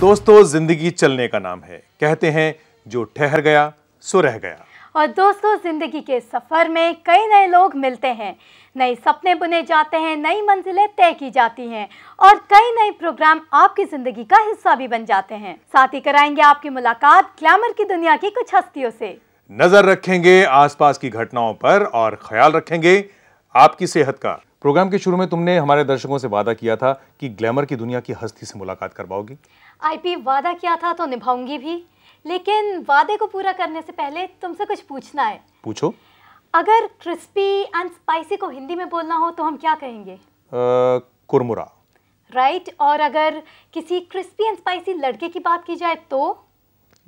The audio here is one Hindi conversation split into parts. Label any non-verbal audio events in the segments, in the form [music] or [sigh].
दोस्तों जिंदगी चलने का नाम है कहते हैं जो ठहर गया सो रह गया और दोस्तों जिंदगी के सफर में कई नए लोग मिलते हैं नए सपने बुने जाते हैं नई मंजिलें तय की जाती हैं और कई नए प्रोग्राम आपकी जिंदगी का हिस्सा भी बन जाते हैं साथ ही कराएंगे आपकी मुलाकात ग्लैमर की दुनिया की कुछ हस्तियों से नजर रखेंगे आसपास की घटनाओं पर और ख्याल रखेंगे आपकी सेहत का प्रोग्राम के शुरू में तुमने हमारे दर्शकों से वादा किया था कि ग्लैमर की दुनिया की हस्ती से मुलाकात करवाओगी आईपी वादा किया था तो निभाऊंगी भी लेकिन वादे को पूरा करने से पहले तुमसे कुछ पूछना है पूछो अगर क्रिस्पी एंड स्पाइसी को हिंदी में बोलना हो तो हम क्या कहेंगे कुरमुरा राइट right? और अगर किसी क्रिस्पी एंड स्पाइसी लड़के की बात की जाए तो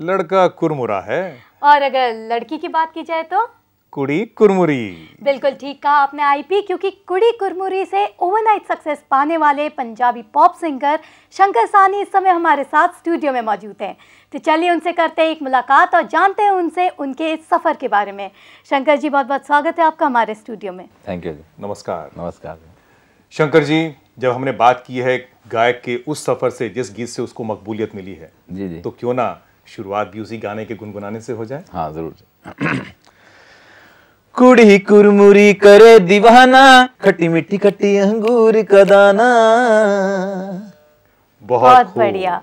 लड़का कुरमुरा है और अगर लड़की की बात की जाए तो कुड़ी कुरमुरी बिल्कुल ठीक कहा आपने आईपी क्योंकि कुड़ी कुरमुरी से ओवरनाइट सक्सेस पाने वाले पंजाबी पॉप सिंगर शंकर सानी इस समय हमारे साथ स्टूडियो में मौजूद हैं तो चलिए उनसे करते हैं एक मुलाकात और जानते हैं उनसे उनके सफ़र के बारे में शंकर जी बहुत बहुत स्वागत है आपका हमारे स्टूडियो में थैंक यू नमस्कार नमस्कार शंकर जी जब हमने बात की है गायक के उस सफ़र से जिस गीत से उसको मकबूलियत मिली है जी जी तो क्यों ना शुरुआत भी उसी गाने के गुनगुनाने से हो जाए हाँ ज़रूर कुड़ी कुरमुरी करे दीवाना खट्टी मिट्टी खट्टी अंगूर कदाना बहुत, बढ़िया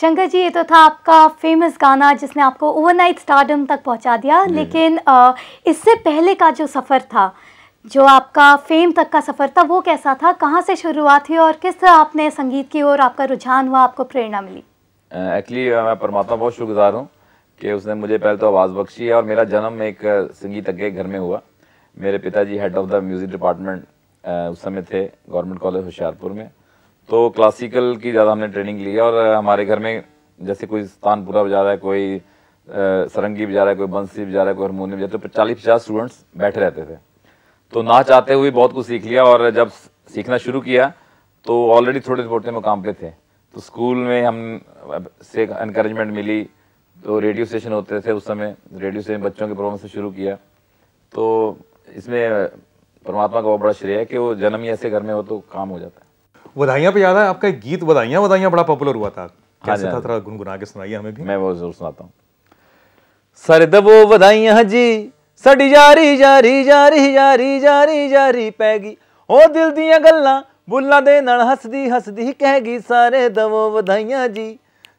शंकर जी ये तो था आपका फेमस गाना जिसने आपको ओवरनाइट स्टार्डम तक पहुंचा दिया लेकिन इससे पहले का जो सफ़र था जो आपका फेम तक का सफ़र था वो कैसा था कहाँ से शुरुआत हुई और किस तरह आपने संगीत की ओर आपका रुझान हुआ आपको प्रेरणा मिली एक्चुअली uh, uh, मैं परमात्मा बहुत शुक्रगुजार हूँ कि उसने मुझे पहले तो आवाज़ बख्शी है और मेरा जन्म एक संगीतज्ञ घर में हुआ मेरे पिताजी head of the music department उस समय थे गवर्नमेंट कॉलेज होशियारपुर में तो क्लासिकल की ज़्यादा हमने ट्रेनिंग ली और हमारे घर में जैसे कोई तानपुरा बजा रहा है कोई सरंगी बजा रहा है कोई बंसी बजा रहा है कोई हारमोनियम बजा तो चालीस पचास स्टूडेंट्स बैठे रहते थे तो नाच आते हुए बहुत कुछ सीख लिया और जब सीखना शुरू किया तो ऑलरेडी थोड़े छोटे मुकाम पे थे तो स्कूल में हम से इनक्रेजमेंट मिली तो रेडियो स्टेशन होते थे उस समय रेडियो से बच्चों के प्रोग्राम से शुरू किया तो इसमें परमात्मा का बहुत बड़ा श्रेय है कि वो जन्म ही ऐसे घर में हो तो काम हो जाता है वधाइयाँ पे याद है आपका एक गीत वधाइयाँ वधाइयाँ बड़ा पॉपुलर हुआ था हाँ कैसे था हाँ थोड़ा गुनगुना के सुनाइए हमें भी मैं वो जरूर सुनाता हूँ सर दबो वधाइयाँ जी ਸੜ ਜਾਰੀ ਜਾਰੀ ਜਾਰੀ ਜਾਰੀ ਜਾਰੀ ਜਾਰੀ ਪੈ ਗਈ ਉਹ ਦਿਲ ਦੀਆਂ ਗੱਲਾਂ ਬੁੱਲਾਂ ਦੇ ਨਾਲ ਹੱਸਦੀ ਹੱਸਦੀ ਕਹਿ ਗਈ ਸਾਰੇ ਦਵੋ ਵਧਾਈਆਂ ਜੀ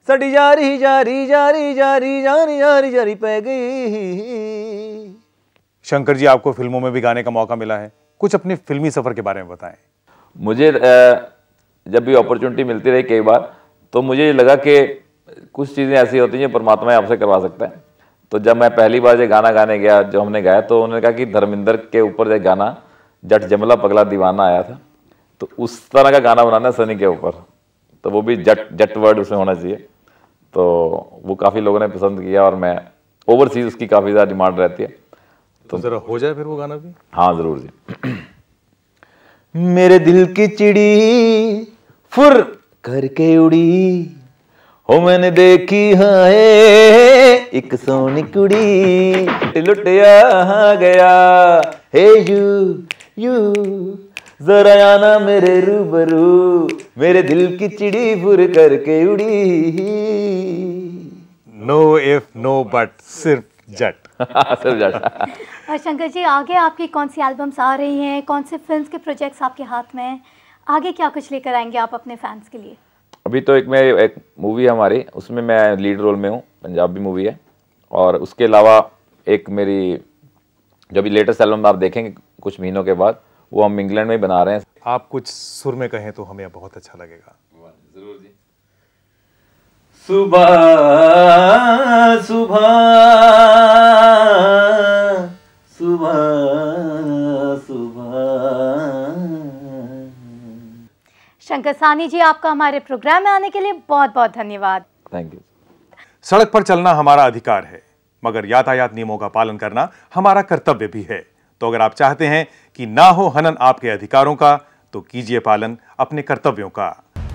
सड़ी जारी जारी जारी जारी जारी जारी जारी पै गई शंकर जी आपको फिल्मों में भी गाने का मौका मिला है कुछ अपने फिल्मी सफ़र के बारे में बताएं मुझे जब भी अपॉर्चुनिटी मिलती रही कई बार तो मुझे लगा कि कुछ चीज़ें ऐसी होती हैं परमात्मा आपसे करवा सकता है तो जब मैं पहली बार ये गाना गाने गया जो हमने गाया तो उन्होंने कहा कि धर्मिंदर के ऊपर जो गाना जट जमला पगला दीवाना आया था तो उस तरह का गाना बनाना सनी के ऊपर तो वो भी जट जट वर्ड उसमें होना चाहिए तो वो काफ़ी लोगों ने पसंद किया और मैं ओवरसीज उसकी काफ़ी ज़्यादा डिमांड रहती है तो, तो ज़रा हो जाए फिर वो गाना भी हाँ ज़रूर जी मेरे दिल की चिड़ी फुर करके उड़ी हो मैंने देखी है हाँ, एक सोनी कुड़ी लुट गया हे यू यू जरा आना मेरे रूबरू मेरे दिल की चिड़ी फुर करके उड़ी नो इफ नो बट सिर्फ जट [laughs] सिर्फ जट और शंकर जी आगे आपकी कौन सी एल्बम्स आ रही हैं कौन से फिल्म्स के प्रोजेक्ट्स आपके हाथ में हैं आगे क्या कुछ लेकर आएंगे आप अपने फैंस के लिए अभी तो एक मैं एक मूवी है हमारी उसमें मैं लीड रोल में हूँ पंजाबी मूवी है और उसके अलावा एक मेरी जो भी लेटेस्ट एल्बम आप देखेंगे कुछ महीनों के बाद वो हम इंग्लैंड में बना रहे हैं आप कुछ सुर में कहें तो हमें बहुत अच्छा लगेगा जरूर जी सुबह सुबह सुबह सुबह शंकर सानी जी आपका हमारे प्रोग्राम में आने के लिए बहुत बहुत धन्यवाद थैंक यू सड़क पर चलना हमारा अधिकार है मगर यातायात नियमों का पालन करना हमारा कर्तव्य भी है तो अगर आप चाहते हैं कि ना हो हनन आपके अधिकारों का तो कीजिए पालन अपने कर्तव्यों का